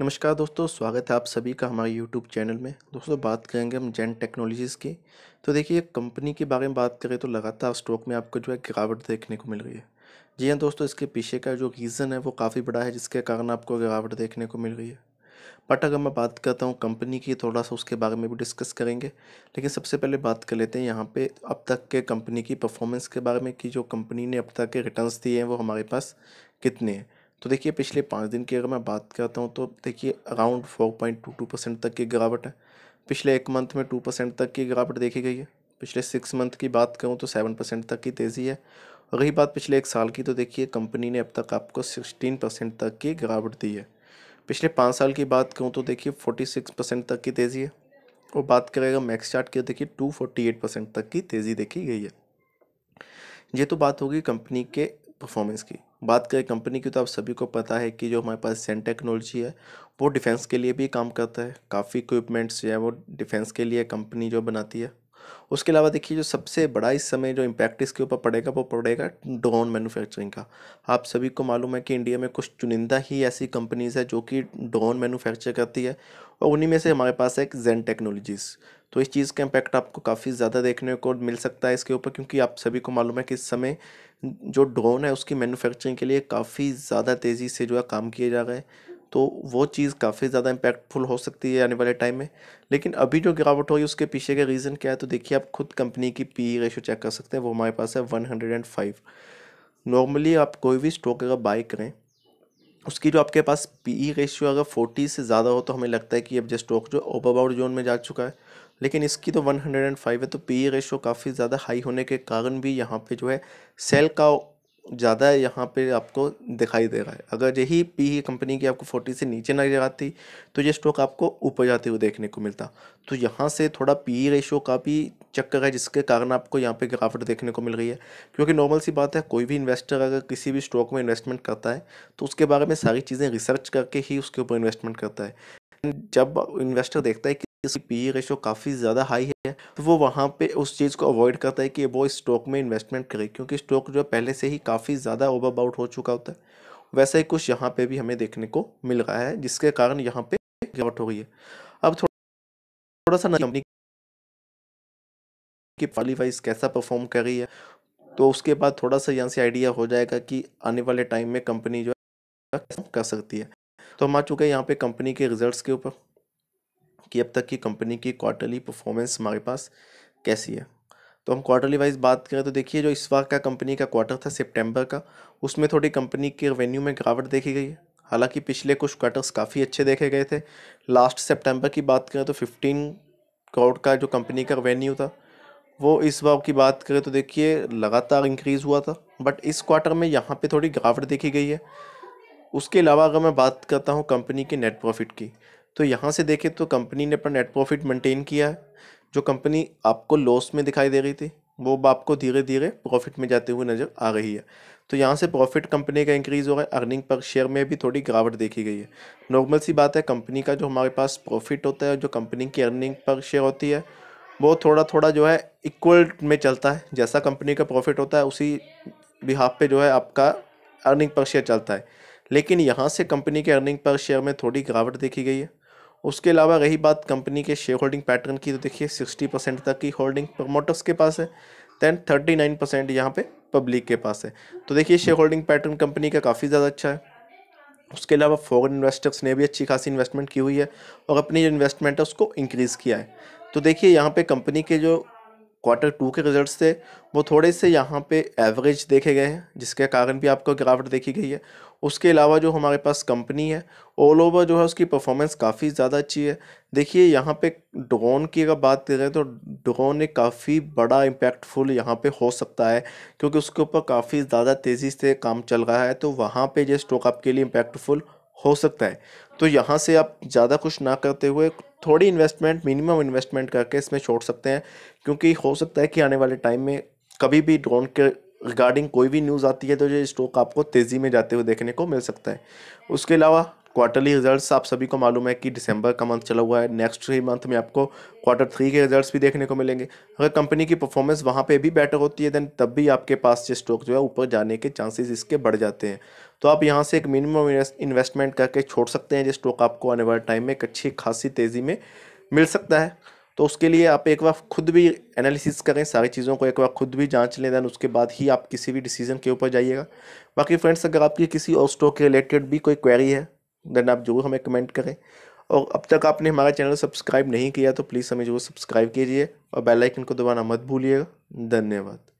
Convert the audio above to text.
नमस्कार दोस्तों स्वागत है आप सभी का हमारे यूट्यूब चैनल में दोस्तों बात करेंगे हम जैन टेक्नोलॉजीज़ की तो देखिए कंपनी के बारे में बात करें तो लगातार स्टॉक में आपको जो है गिरावट देखने को मिल रही है जी हाँ दोस्तों इसके पीछे का जो रीज़न है वो काफ़ी बड़ा है जिसके कारण आपको गिरावट देखने को मिल रही है बट अगर मैं बात करता हूँ कंपनी की थोड़ा सा उसके बारे में भी डिस्कस करेंगे लेकिन सबसे पहले बात कर लेते हैं यहाँ पे अब तक के कंपनी की परफॉर्मेंस के बारे में कि जो कंपनी ने अब तक के रिटर्न्स दिए हैं वो हमारे पास कितने हैं तो देखिए पिछले पाँच दिन की अगर मैं बात करता हूँ तो देखिए around four point two two percent तक की गिरावट है पिछले एक मंथ में टू परसेंट तक की गिरावट देखी गई है पिछले सिक्स मंथ की बात करूँ तो सेवन परसेंट तक की तेज़ी है रही बात पिछले एक साल की तो देखिए कंपनी ने अब तक आपको सिक्सटीन परसेंट तक की गिरावट दी है पिछले पाँच साल की बात करूँ तो देखिए फोर्टी सिक्स परसेंट तक की तेज़ी है और बात करेगा मैक्स चार्ट की तो देखिए टू फोर्टी एट परसेंट तक की तेज़ी देखी गई है ये तो बात होगी कंपनी के परफॉर्मेंस की बात करें कंपनी की तो आप सभी को पता है कि जो हमारे पास सेन टेक्नोलॉजी है वो डिफेंस के लिए भी काम करता है काफ़ी इक्विपमेंट्स जो है वो डिफेंस के लिए कंपनी जो बनाती है उसके अलावा देखिए जो सबसे बड़ा इस समय जो इम्पैक्ट इसके ऊपर पड़ेगा वो पड़ेगा ड्रोन मैन्युफैक्चरिंग का आप सभी को मालूम है कि इंडिया में कुछ चुनिंदा ही ऐसी कंपनीज़ है जो कि ड्रोन मैन्युफैक्चर करती है और उन्हीं में से हमारे पास है एक जेन टेक्नोलॉजीज़ तो इस चीज़ का इम्पैक्ट आपको काफ़ी ज़्यादा देखने को मिल सकता है इसके ऊपर क्योंकि आप सभी को मालूम है कि इस समय जो ड्रोन है उसकी मैन्युफैक्चरिंग के लिए काफ़ी ज़्यादा तेज़ी से जो है काम किया जा रहा है तो वो चीज़ काफ़ी ज़्यादा इम्पैक्टफुल हो सकती है आने वाले टाइम में लेकिन अभी जो गिरावट हो रही उसके पीछे का रीज़न क्या है तो देखिए आप खुद कंपनी की पी रेशो चेक कर सकते हैं वो हमारे पास है one hundred and five normally आप कोई भी स्टॉक अगर बाई करें उसकी जो आपके पास पी ई रेशियो अगर फोर्टी से ज़्यादा हो तो हमें लगता है कि अब जो स्टॉक जो ओवरबाउट जोन में जा चुका है लेकिन इसकी तो 105 है तो पी रेशो e काफ़ी ज़्यादा हाई होने के कारण भी यहाँ पे जो है सेल का ज़्यादा यहाँ पे आपको दिखाई दे रहा है अगर यही पी कंपनी e की आपको फोर्टी से नीचे नजर आती तो ये स्टॉक आपको ऊपर जाते हुए देखने को मिलता तो यहाँ से थोड़ा पी रेशो e का भी चक्कर है जिसके कारण आपको यहाँ पे गिरावट देखने को मिल रही है क्योंकि नॉर्मल सी बात है कोई भी इन्वेस्टर अगर किसी भी स्टॉक में इन्वेस्टमेंट करता है तो उसके बारे में सारी चीज़ें रिसर्च करके ही उसके ऊपर इन्वेस्टमेंट करता है जब इन्वेस्टर देखता है कि इसकी पी रेशो काफ़ी ज़्यादा हाई है तो वो वहाँ पे उस चीज़ को अवॉइड करता है कि वो स्टॉक में इन्वेस्टमेंट करे क्योंकि स्टॉक जो पहले से ही काफ़ी ज़्यादा ओवरबाउट हो चुका होता है वैसे ही कुछ यहाँ पे भी हमें देखने को मिल रहा है जिसके कारण यहाँ पे गिरावट हो रही है अब थोड़ा सा कंपनी की पाली वाइज कैसा परफॉर्म कर रही है तो उसके बाद थोड़ा सा यहाँ से आइडिया हो जाएगा कि आने वाले टाइम में कंपनी जो है कर सकती है तो हम आ चुके हैं यहाँ पे कंपनी के रिजल्ट्स के ऊपर कि अब तक की कंपनी की क्वार्टरली परफॉर्मेंस हमारे पास कैसी है तो हम क्वार्टरली वाइज बात करें तो देखिए जो इस बार का कंपनी का क्वार्टर था सितंबर का उसमें थोड़ी कंपनी के रेवेन्यू में गिरावट देखी गई है हालांकि पिछले कुछ क्वार्टर्स काफ़ी अच्छे देखे गए थे लास्ट सितंबर की बात करें तो फिफ्टीन करोड़ का जो कंपनी का रेवेन्यू था वो इस बार की बात करें तो देखिए लगातार इंक्रीज़ हुआ था बट इस क्वार्टर में यहाँ पर थोड़ी गिरावट देखी गई है उसके अलावा अगर मैं बात करता हूँ कंपनी के नेट प्रॉफिट की तो यहाँ से देखें तो कंपनी ने अपना नेट प्रॉफिट मेंटेन किया है जो कंपनी आपको लॉस में दिखाई दे रही थी वो आपको धीरे धीरे प्रॉफिट में जाते हुए नज़र आ रही है तो यहाँ से प्रॉफिट कंपनी का इंक्रीज़ हो रहा है अर्निंग पर शेयर में भी थोड़ी गिरावट देखी गई है नॉर्मल सी बात है कंपनी का जो हमारे पास प्रॉफिट होता है जो कंपनी की अर्निंग पर शेयर होती है वो थोड़ा थोड़ा जो है इक्वल में चलता है जैसा कंपनी का प्रॉफिट होता है उसी बिहाफ पे जो है आपका अर्निंग पर शेयर चलता है लेकिन यहाँ से कंपनी के अर्निंग पर शेयर में थोड़ी गिरावट देखी गई है उसके अलावा रही बात कंपनी के शेयर होल्डिंग पैटर्न की तो देखिए सिक्सटी परसेंट तक की होल्डिंग प्रमोटर्स के पास है दैन थर्टी नाइन परसेंट यहाँ पर पब्लिक के पास है तो देखिए शेयर होल्डिंग पैटर्न कंपनी का काफ़ी ज़्यादा अच्छा है उसके अलावा फॉरेन इन्वेस्टर्स ने भी अच्छी खासी इन्वेस्टमेंट की हुई है और अपनी जो इन्वेस्टमेंट है उसको इंक्रीज़ किया है तो देखिए यहाँ पे कंपनी के जो क्वार्टर टू के रिजल्ट्स थे वो थोड़े से यहाँ पे एवरेज देखे गए हैं जिसके कारण भी आपको गिरावट देखी गई है उसके अलावा जो हमारे पास कंपनी है ऑल ओवर जो है उसकी परफॉर्मेंस काफ़ी ज़्यादा अच्छी है देखिए यहाँ पे ड्रोन की अगर बात करें तो ड्रोन एक काफ़ी बड़ा इम्पैक्टफुल यहाँ पे हो सकता है क्योंकि उसके ऊपर काफ़ी ज़्यादा तेज़ी से काम चल रहा है तो वहाँ पर ये स्टॉक आपके लिए इम्पैक्टफुल हो सकता है तो यहाँ से आप ज़्यादा कुछ ना करते हुए थोड़ी इन्वेस्टमेंट मिनिमम इन्वेस्टमेंट करके इसमें छोड़ सकते हैं क्योंकि हो सकता है कि आने वाले टाइम में कभी भी ड्रोन के रिगार्डिंग कोई भी न्यूज़ आती है तो ये स्टॉक आपको तेज़ी में जाते हुए देखने को मिल सकता है उसके अलावा क्वार्टरली रिजल्ट्स आप सभी को मालूम है कि दिसंबर का मंथ चला हुआ है नेक्स्ट ही मंथ में आपको क्वार्टर थ्री के रिजल्ट्स भी देखने को मिलेंगे अगर कंपनी की परफॉर्मेंस वहाँ पे भी बेटर होती है देन तब भी आपके पास ये स्टॉक जो है ऊपर जाने के चांसेस इसके बढ़ जाते हैं तो आप यहाँ से एक मिनिमम इन्वेस्टमेंट करके छोड़ सकते हैं जिस स्टॉक आपको आने वाले टाइम में एक अच्छी खासी तेज़ी में मिल सकता है तो उसके लिए आप एक बार खुद भी एनालिसिस करें सारी चीज़ों को एक बार खुद भी जांच लें दैन उसके बाद ही आप किसी भी डिसीजन के ऊपर जाइएगा बाकी फ्रेंड्स अगर आपकी किसी और स्टॉक के रिलेटेड भी कोई क्वेरी है दैन आप जरूर हमें कमेंट करें और अब तक आपने हमारा चैनल सब्सक्राइब नहीं किया तो प्लीज़ हमें जरूर सब्सक्राइब कीजिए और बेलाइकन को दबाना मत भूलिएगा धन्यवाद